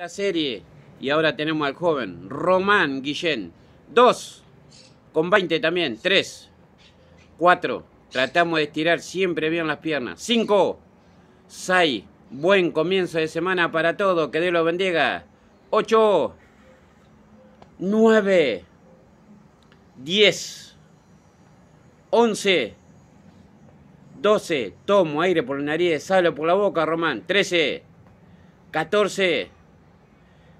La serie, y ahora tenemos al joven Román Guillén. 2, con 20 también. 3, 4, tratamos de estirar siempre bien las piernas. 5, 6, buen comienzo de semana para todos, que Dios los bendiga. 8, 9, 10, 11, 12, tomo aire por la nariz, salo por la boca, Román. 13, 14,